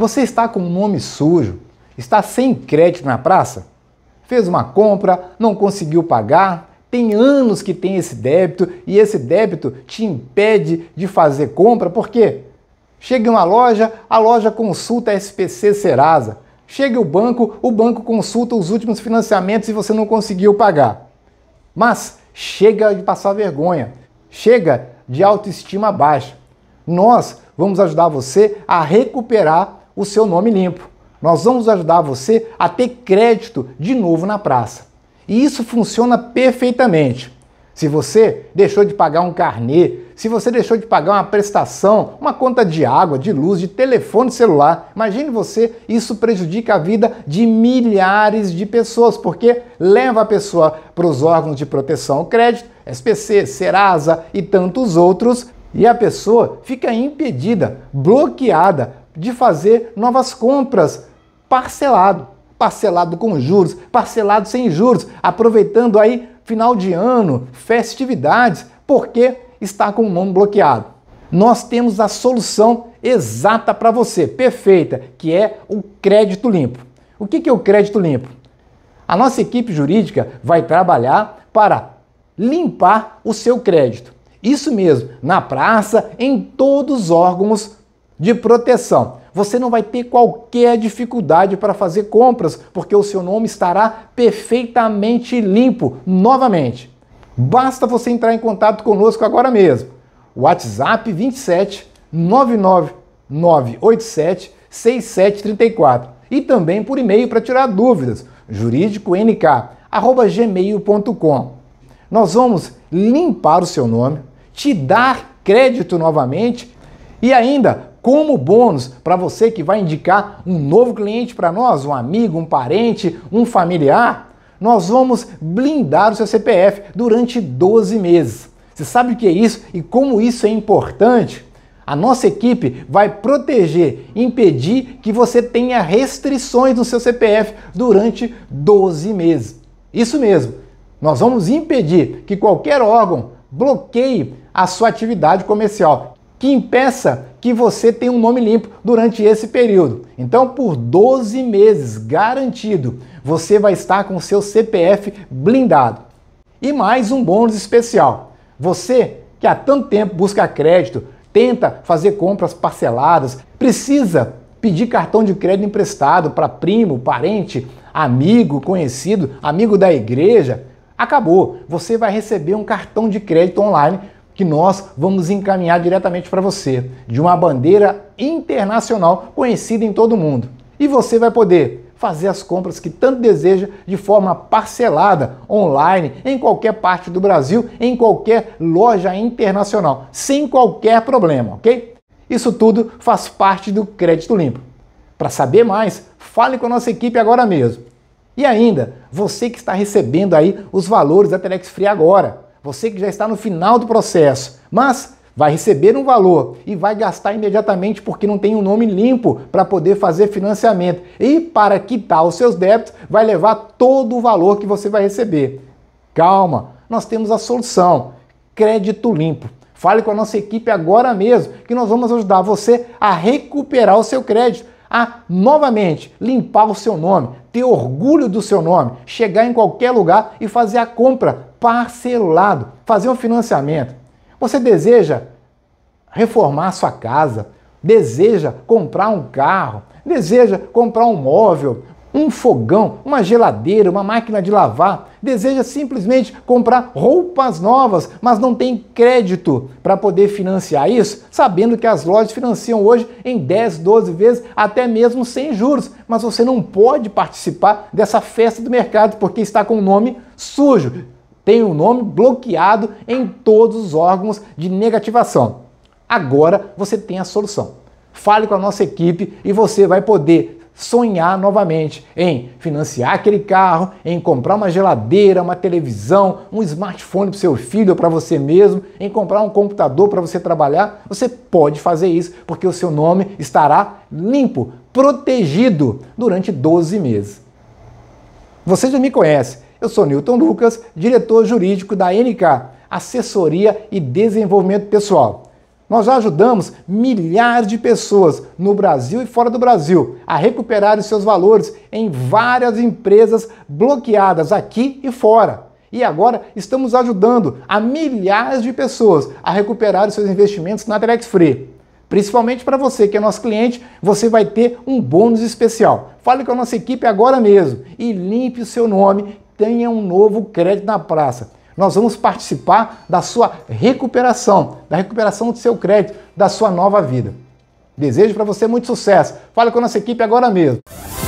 Você está com o um nome sujo, está sem crédito na praça? Fez uma compra, não conseguiu pagar, tem anos que tem esse débito e esse débito te impede de fazer compra, por quê? Chega em uma loja, a loja consulta a SPC Serasa. Chega o banco, o banco consulta os últimos financiamentos e você não conseguiu pagar. Mas chega de passar vergonha, chega de autoestima baixa. Nós vamos ajudar você a recuperar o seu nome limpo. Nós vamos ajudar você a ter crédito de novo na praça. E isso funciona perfeitamente. Se você deixou de pagar um carnê, se você deixou de pagar uma prestação, uma conta de água, de luz, de telefone celular, imagine você, isso prejudica a vida de milhares de pessoas, porque leva a pessoa para os órgãos de proteção ao crédito, SPC, Serasa e tantos outros, e a pessoa fica impedida, bloqueada de fazer novas compras parcelado, parcelado com juros, parcelado sem juros, aproveitando aí final de ano, festividades, porque está com o nome bloqueado. Nós temos a solução exata para você, perfeita, que é o crédito limpo. O que é o crédito limpo? A nossa equipe jurídica vai trabalhar para limpar o seu crédito. Isso mesmo, na praça, em todos os órgãos de proteção. Você não vai ter qualquer dificuldade para fazer compras, porque o seu nome estará perfeitamente limpo novamente. Basta você entrar em contato conosco agora mesmo. WhatsApp 27 99987 6734 e também por e-mail para tirar dúvidas, jurídiconk@gmail.com. Nós vamos limpar o seu nome, te dar crédito novamente e ainda, como bônus para você que vai indicar um novo cliente para nós, um amigo, um parente, um familiar, nós vamos blindar o seu CPF durante 12 meses. Você sabe o que é isso e como isso é importante? A nossa equipe vai proteger, impedir que você tenha restrições no seu CPF durante 12 meses. Isso mesmo, nós vamos impedir que qualquer órgão bloqueie a sua atividade comercial, que impeça que você tenha um nome limpo durante esse período. Então, por 12 meses, garantido, você vai estar com seu CPF blindado. E mais um bônus especial. Você que há tanto tempo busca crédito, tenta fazer compras parceladas, precisa pedir cartão de crédito emprestado para primo, parente, amigo, conhecido, amigo da igreja, acabou. Você vai receber um cartão de crédito online que nós vamos encaminhar diretamente para você, de uma bandeira internacional conhecida em todo o mundo. E você vai poder fazer as compras que tanto deseja de forma parcelada, online, em qualquer parte do Brasil, em qualquer loja internacional, sem qualquer problema, ok? Isso tudo faz parte do crédito limpo. Para saber mais, fale com a nossa equipe agora mesmo. E ainda, você que está recebendo aí os valores da Telex Free agora, você que já está no final do processo, mas vai receber um valor e vai gastar imediatamente porque não tem um nome limpo para poder fazer financiamento. E para quitar os seus débitos, vai levar todo o valor que você vai receber. Calma, nós temos a solução: crédito limpo. Fale com a nossa equipe agora mesmo, que nós vamos ajudar você a recuperar o seu crédito a ah, novamente limpar o seu nome, ter orgulho do seu nome, chegar em qualquer lugar e fazer a compra parcelado, fazer um financiamento. Você deseja reformar a sua casa, deseja comprar um carro, deseja comprar um móvel, um fogão, uma geladeira, uma máquina de lavar, deseja simplesmente comprar roupas novas, mas não tem crédito para poder financiar isso, sabendo que as lojas financiam hoje em 10, 12 vezes, até mesmo sem juros. Mas você não pode participar dessa festa do mercado porque está com o nome sujo. Tem o um nome bloqueado em todos os órgãos de negativação. Agora você tem a solução. Fale com a nossa equipe e você vai poder sonhar novamente em financiar aquele carro, em comprar uma geladeira, uma televisão, um smartphone para seu filho ou para você mesmo, em comprar um computador para você trabalhar, você pode fazer isso porque o seu nome estará limpo, protegido durante 12 meses. Você já me conhece. Eu sou Newton Lucas, diretor jurídico da NK, Assessoria e Desenvolvimento Pessoal. Nós já ajudamos milhares de pessoas no Brasil e fora do Brasil a recuperar os seus valores em várias empresas bloqueadas aqui e fora. E agora estamos ajudando a milhares de pessoas a recuperar os seus investimentos na Telex Free. Principalmente para você que é nosso cliente, você vai ter um bônus especial. Fale com a nossa equipe agora mesmo e limpe o seu nome, tenha um novo crédito na praça. Nós vamos participar da sua recuperação, da recuperação do seu crédito, da sua nova vida. Desejo para você muito sucesso. Fale com a nossa equipe agora mesmo.